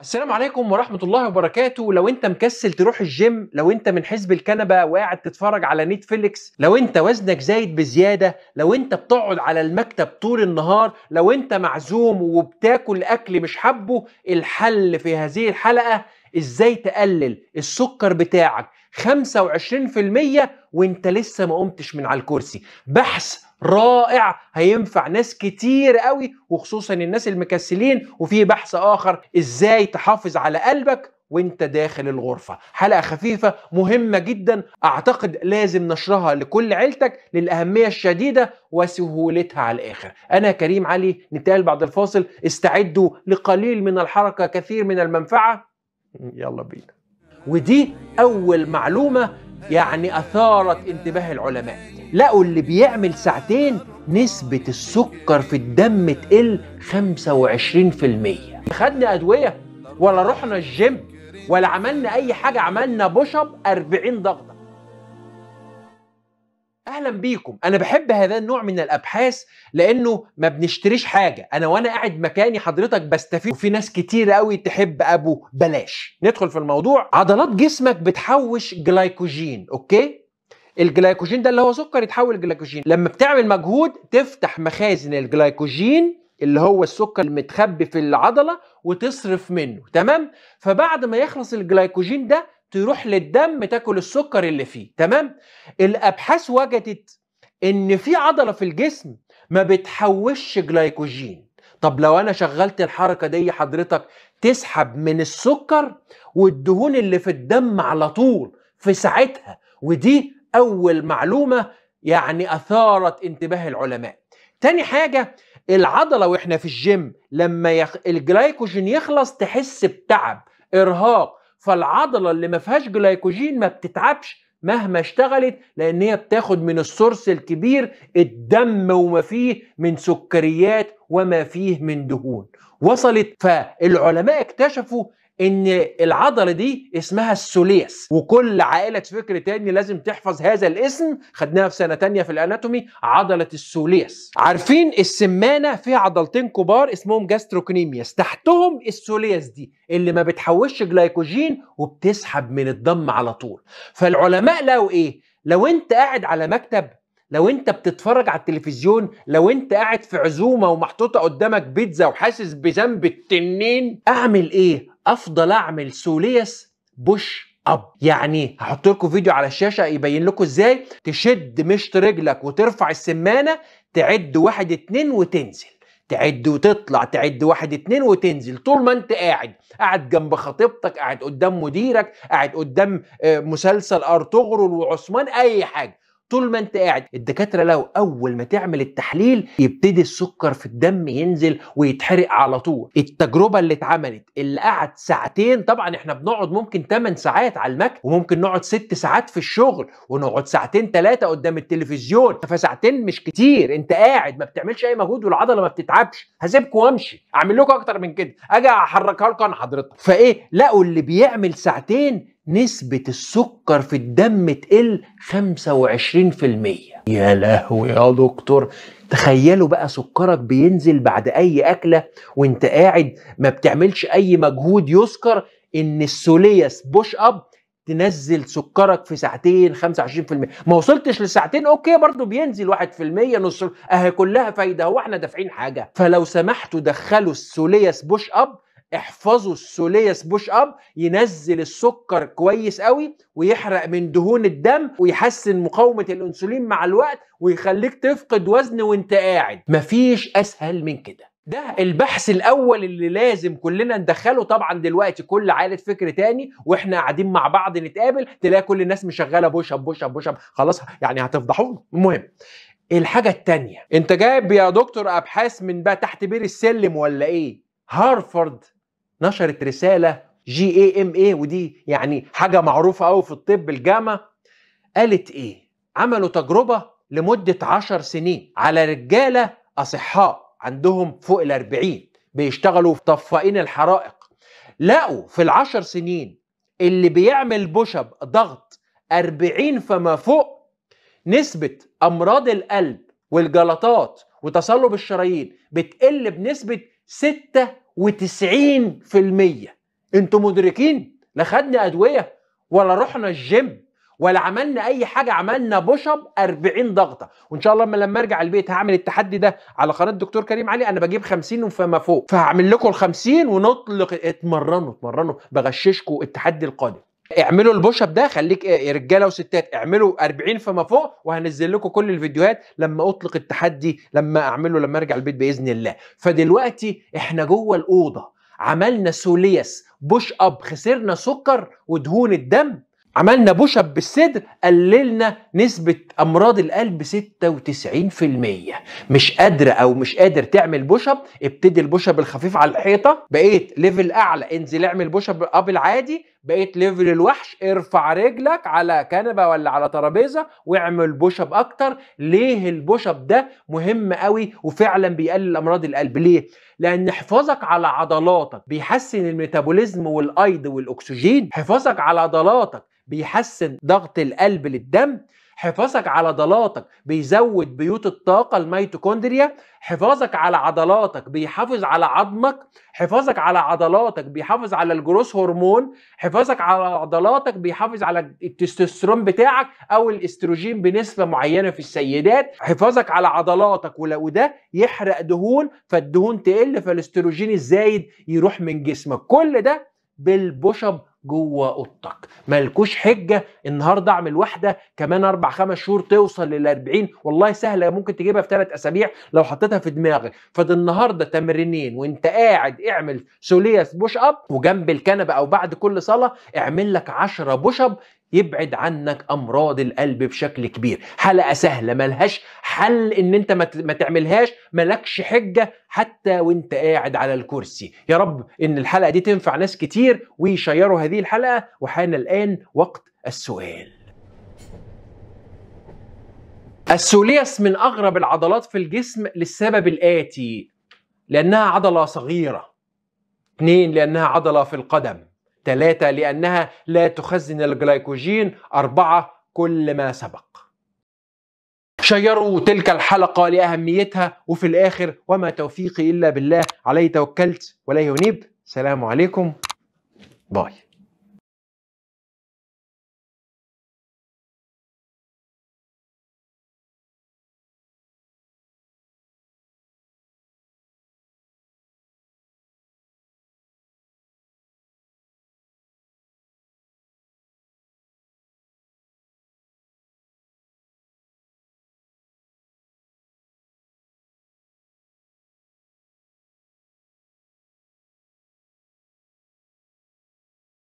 السلام عليكم ورحمة الله وبركاته لو انت مكسل تروح الجيم لو انت من حزب الكنبة وقاعد تتفرج على نتفليكس لو انت وزنك زايد بزيادة لو انت بتقعد على المكتب طول النهار لو انت معزوم وبتاكل اكل مش حبه الحل في هذه الحلقة ازاي تقلل السكر بتاعك 25% وانت لسه ما قمتش من على الكرسي بحث رائع هينفع ناس كتير قوي وخصوصا الناس المكسلين وفي بحث اخر ازاي تحافظ على قلبك وانت داخل الغرفة حلقة خفيفة مهمة جدا اعتقد لازم نشرها لكل عيلتك للأهمية الشديدة وسهولتها على الآخر أنا كريم علي نتقابل بعد الفاصل استعدوا لقليل من الحركة كثير من المنفعة يلا بينا ودي أول معلومة يعني أثارت انتباه العلماء لقوا اللي بيعمل ساعتين نسبة السكر في الدم تقل 25% خدنا أدوية ولا رحنا الجيم ولا عملنا أي حاجة عملنا بوشب 40 ضغطة اهلا بيكم انا بحب هذا النوع من الابحاث لانه ما بنشتريش حاجه انا وانا قاعد مكاني حضرتك بستفيد وفي ناس كتير قوي تحب ابو بلاش ندخل في الموضوع عضلات جسمك بتحوش جلايكوجين اوكي الجلايكوجين ده اللي هو سكر يتحول لجلايكوجين لما بتعمل مجهود تفتح مخازن الجلايكوجين اللي هو السكر المتخبي في العضله وتصرف منه تمام فبعد ما يخلص الجلايكوجين ده تروح للدم تاكل السكر اللي فيه تمام الابحاث وجدت ان في عضله في الجسم ما بتحوش جلايكوجين طب لو انا شغلت الحركه دي حضرتك تسحب من السكر والدهون اللي في الدم على طول في ساعتها ودي أول معلومة يعني أثارت انتباه العلماء تاني حاجة العضلة وإحنا في الجيم لما يخ... الجلايكوجين يخلص تحس بتعب إرهاق فالعضلة اللي ما فيهاش جلايكوجين ما بتتعبش مهما اشتغلت لان هي بتاخد من السورس الكبير الدم وما فيه من سكريات وما فيه من دهون وصلت فالعلماء اكتشفوا ان العضله دي اسمها السوليس وكل عائله فكر تاني لازم تحفظ هذا الاسم خدناها في سنه تانية في الاناتومي عضله السوليس عارفين السمانه فيها عضلتين كبار اسمهم جاستروكنيمياس تحتهم السوليس دي اللي ما بتحوش جلايكوجين وبتسحب من الدم على طول فالعلماء لقوا ايه لو انت قاعد على مكتب لو انت بتتفرج على التلفزيون لو انت قاعد في عزومه ومحطوطه قدامك بيتزا وحاسس بذنب التنين اعمل ايه افضل اعمل سوليس بوش اب يعني هحط لكم فيديو على الشاشه يبين لكم ازاي تشد مشط رجلك وترفع السمانه تعد واحد اتنين وتنزل تعد وتطلع تعد واحد اتنين وتنزل طول ما انت قاعد قاعد جنب خطيبتك قاعد قدام مديرك قاعد قدام آه، مسلسل ارطغرل وعثمان اي حاجه طول ما انت قاعد الدكاتره لو اول ما تعمل التحليل يبتدي السكر في الدم ينزل ويتحرق على طول التجربه اللي اتعملت اللي قعد ساعتين طبعا احنا بنقعد ممكن 8 ساعات على المكتب وممكن نقعد 6 ساعات في الشغل ونقعد ساعتين ثلاثه قدام التلفزيون فساعتين مش كتير انت قاعد ما بتعملش اي مجهود والعضله ما بتتعبش هسيبكم وامشي اعمل لكم اكتر من كده اجي احركها لكم انا حضرتك فايه لقوا اللي بيعمل ساعتين نسبة السكر في الدم تقل 25% يا لهوي يا دكتور تخيلوا بقى سكرك بينزل بعد أي أكلة وانت قاعد ما بتعملش أي مجهود يذكر إن السوليس بوش أب تنزل سكرك في ساعتين 25% ما وصلتش لساعتين اوكي برضه بينزل 1% نص اهي كلها فايده هو احنا دافعين حاجه فلو سمحتوا دخلوا السوليس بوش اب احفظوا السوليس بوش اب ينزل السكر كويس قوي ويحرق من دهون الدم ويحسن مقاومه الانسولين مع الوقت ويخليك تفقد وزن وانت قاعد مفيش اسهل من كده ده البحث الاول اللي لازم كلنا ندخله طبعا دلوقتي كل عائله فكر تاني واحنا قاعدين مع بعض نتقابل تلاقي كل الناس مشغله بوش اب بوش اب بوش اب خلاص يعني هتفضحونا المهم الحاجه التانيه انت جايب يا دكتور ابحاث من بقى تحت بير السلم ولا ايه هارفارد نشرت رساله جي اي ام اي ودي يعني حاجه معروفه قوي في الطب الجامعه قالت ايه عملوا تجربه لمده 10 سنين على رجاله اصحاء عندهم فوق ال 40 بيشتغلوا في طفائين الحرائق لقوا في العشر سنين اللي بيعمل بوشب ضغط 40 فما فوق نسبة أمراض القلب والجلطات وتصلب الشرايين بتقل بنسبة ستة انتوا مدركين لا خدنا ادويه ولا رحنا الجيم ولا عملنا اي حاجه عملنا بوشب اربعين 40 ضغطه وان شاء الله لما ارجع البيت هعمل التحدي ده على قناه دكتور كريم علي انا بجيب 50 فما فوق فهعمل لكم ال 50 ونطلق اتمرنوا اتمرنوا بغششكم التحدي القادم اعملوا البوش اب ده خليك إيه، يا رجاله وستات اعملوا 40 فما فوق وهنزل لكم كل الفيديوهات لما اطلق التحدي لما اعمله لما ارجع البيت باذن الله فدلوقتي احنا جوه الاوضه عملنا سوليس بوش اب خسرنا سكر ودهون الدم عملنا بوش اب بالصدر قللنا نسبه امراض القلب 96% مش قادره او مش قادر تعمل بوش اب ابتدي البوش اب الخفيف على الحيطه بقيت ليفل اعلى انزل اعمل بوش اب اب العادي بقيت ليفل الوحش ارفع رجلك على كنبه ولا على ترابيزه واعمل بوش اب اكتر ليه البوش اب ده مهم قوي وفعلا بيقلل امراض القلب ليه لان حفاظك على عضلاتك بيحسن الميتابوليزم والايض والاكسجين حفاظك على عضلاتك بيحسن ضغط القلب للدم حفاظك على عضلاتك بيزود بيوت الطاقة الميتوكوندريا حفاظك على عضلاتك بيحافظ على عظمك حفاظك على عضلاتك بيحافظ على الجروس هرمون حفاظك على عضلاتك بيحافظ على التستوستيرون بتاعك او الاستروجين بنسبة معينة في السيدات حفاظك على عضلاتك ولو ده يحرق دهون فالدهون تقل فالاستروجين الزايد يروح من جسمك كل ده بالبوشب جوه اوضتك مالكوش حجه النهارده اعمل واحده كمان اربع خمس شهور توصل لل 40 والله سهله ممكن تجيبها في ثلاث اسابيع لو حطيتها في دماغك فده النهارده تمرينين وانت قاعد اعمل سوليس بوش اب وجنب الكنبه او بعد كل صلاه اعمل لك 10 بوش اب يبعد عنك امراض القلب بشكل كبير حلقه سهله ملهاش حل ان انت ما تعملهاش ملكش حجه حتى وانت قاعد على الكرسي يا رب ان الحلقه دي تنفع ناس كتير ويشيروا هذه الحلقه وحان الان وقت السؤال السوليس من اغرب العضلات في الجسم للسبب الاتي لانها عضله صغيره اثنين لانها عضله في القدم ثلاثة لأنها لا تخزن الجلايكوجين أربعة كل ما سبق شيروا تلك الحلقة لأهميتها وفي الآخر وما توفيقي إلا بالله عليه توكلت ولا ينيب سلام عليكم باي